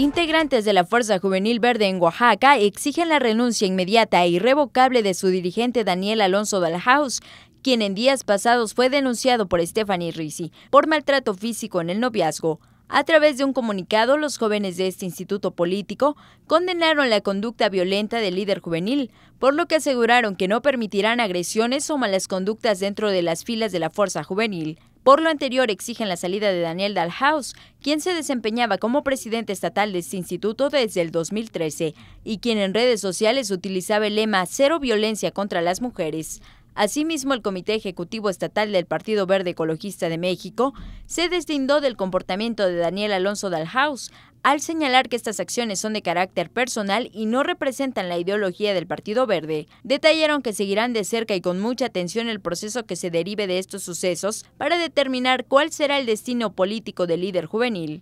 Integrantes de la Fuerza Juvenil Verde en Oaxaca exigen la renuncia inmediata e irrevocable de su dirigente Daniel Alonso Dalhaus, quien en días pasados fue denunciado por Stephanie Risi por maltrato físico en el noviazgo. A través de un comunicado, los jóvenes de este instituto político condenaron la conducta violenta del líder juvenil, por lo que aseguraron que no permitirán agresiones o malas conductas dentro de las filas de la fuerza juvenil. Por lo anterior, exigen la salida de Daniel Dalhaus, quien se desempeñaba como presidente estatal de este instituto desde el 2013 y quien en redes sociales utilizaba el lema Cero violencia contra las mujeres. Asimismo, el Comité Ejecutivo Estatal del Partido Verde Ecologista de México se deslindó del comportamiento de Daniel Alonso Dalhaus al señalar que estas acciones son de carácter personal y no representan la ideología del Partido Verde. Detallaron que seguirán de cerca y con mucha atención el proceso que se derive de estos sucesos para determinar cuál será el destino político del líder juvenil.